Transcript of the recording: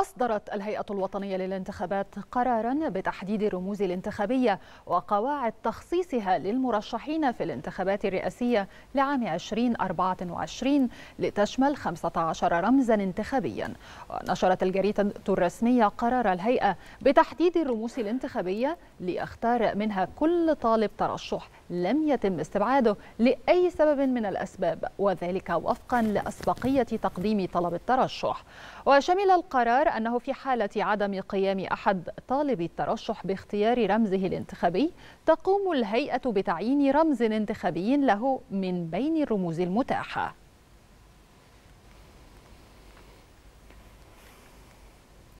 أصدرت الهيئة الوطنية للانتخابات قرارا بتحديد الرموز الانتخابية وقواعد تخصيصها للمرشحين في الانتخابات الرئاسية لعام 2024 لتشمل 15 رمزا انتخابيا ونشرت الجريدة الرسمية قرار الهيئة بتحديد الرموز الانتخابية ليختار منها كل طالب ترشح لم يتم استبعاده لأي سبب من الأسباب وذلك وفقا لأسبقية تقديم طلب الترشح وشمل القرار الخبر أنه في حالة عدم قيام أحد طالبي الترشح باختيار رمزه الانتخابي تقوم الهيئة بتعيين رمز انتخابي له من بين الرموز المتاحة